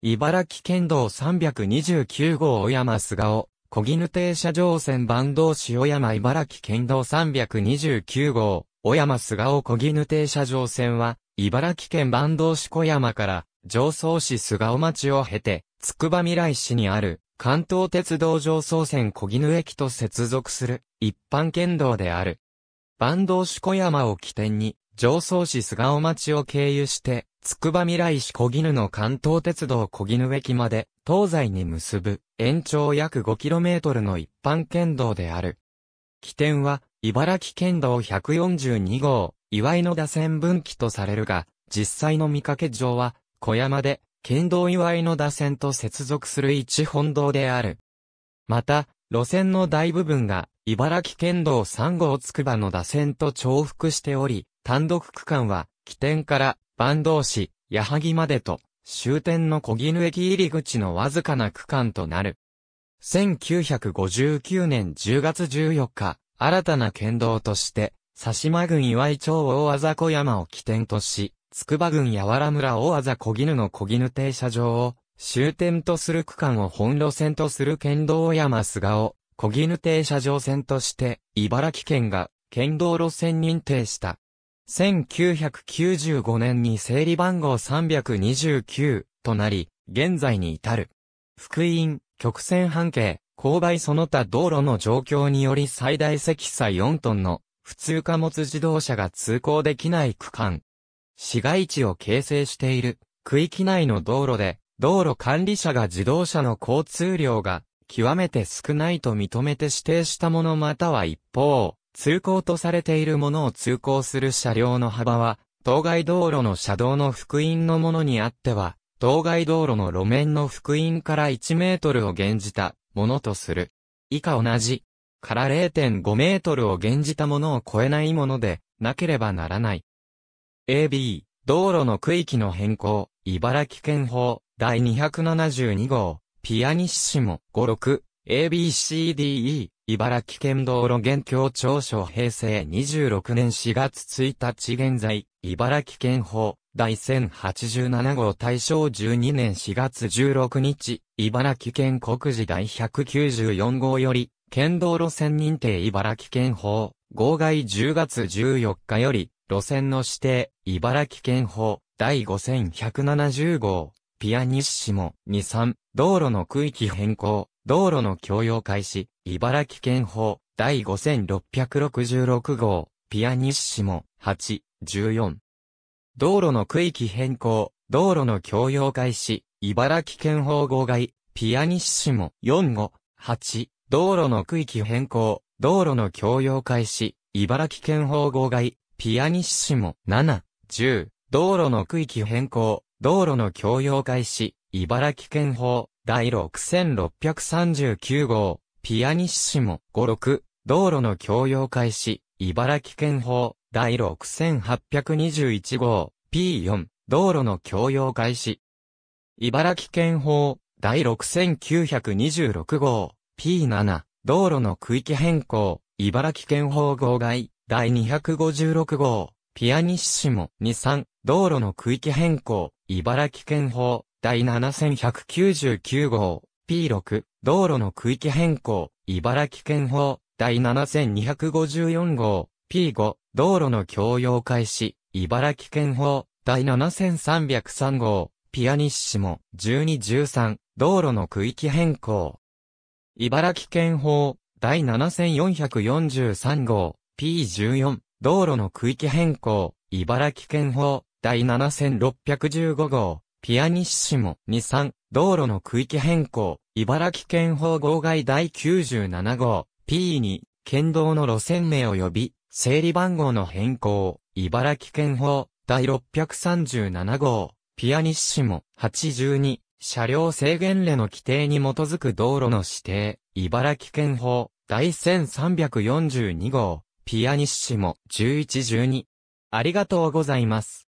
茨城県道329号小山菅生、小絹停車場線坂道市小山茨城県道329号、小山菅生小絹停車場線は、茨城県坂東市小山から、上総市菅生町を経て、つくば未来市にある、関東鉄道上総線小絹駅と接続する、一般県道である。坂東市小山を起点に、上総市菅尾町を経由して、筑波未来市小絹の関東鉄道小絹駅まで、東西に結ぶ、延長約 5km の一般県道である。起点は、茨城県道142号、岩井の打線分岐とされるが、実際の見かけ上は、小山で、県道岩井の打線と接続する一本道である。また、路線の大部分が、茨城県道3号つくばの打線と重複しており、単独区間は、起点から坂東市、矢作までと、終点の小絹駅入り口のわずかな区間となる。1959年10月14日、新たな県道として、佐島郡岩井町大あざ小山を起点とし、筑波郡柔村大あざ小絹の小絹停車場を終点とする区間を本路線とする県道山菅を小絹停車場線として、茨城県が県道路線認定した。1995年に整理番号329となり、現在に至る。福音、曲線半径、勾配その他道路の状況により最大積載4トンの普通貨物自動車が通行できない区間。市街地を形成している区域内の道路で道路管理者が自動車の交通量が極めて少ないと認めて指定したものまたは一方、通行とされているものを通行する車両の幅は、当該道路の車道の福音のものにあっては、当該道路の路面の福音から1メートルを減じたものとする。以下同じ。から0.5メートルを減じたものを超えないもので、なければならない。AB、道路の区域の変更、茨城県法、第272号、ピアニッシモ、5、6、ABCDE、茨城県道路現況調所平成26年4月1日現在、茨城県法、第1087号大正12年4月16日、茨城県国事第194号より、県道路線認定茨城県法、号外10月14日より、路線の指定、茨城県法、第5170号、ピアニッシモ、23、道路の区域変更、道路の供用開始、茨城県法、第5666号、ピアニッシモ、8、14。道路の区域変更、道路の供用開始、茨城県法号外、ピアニッシモ、4、5、8。道路の区域変更、道路の供用開始、茨城県法号外、ピアニッシモ、7、10。道路の区域変更、道路の供用開始、茨城県法、第6639号、ピアニッシモ、56、道路の供用開始、茨城県法、第6821号、P4、道路の供用開始。茨城県法、第6926号、P7、道路の区域変更、茨城県法号外、第256号、ピアニッシモ、23、道路の区域変更、茨城県法、第7199号、P6、道路の区域変更、茨城県法、第7254号、P5、道路の共用開始、茨城県法、第7303号、ピアニッシモ、1213、道路の区域変更。茨城県法、第7443号、P14、道路の区域変更、茨城県法、第7615号、ピアニッシモ23、道路の区域変更、茨城県法号外第97号、P2、県道の路線名及び、整理番号の変更、茨城県法、第637号、ピアニッシモ82、車両制限令の規定に基づく道路の指定、茨城県法、第1342号、ピアニッシモ1112。ありがとうございます。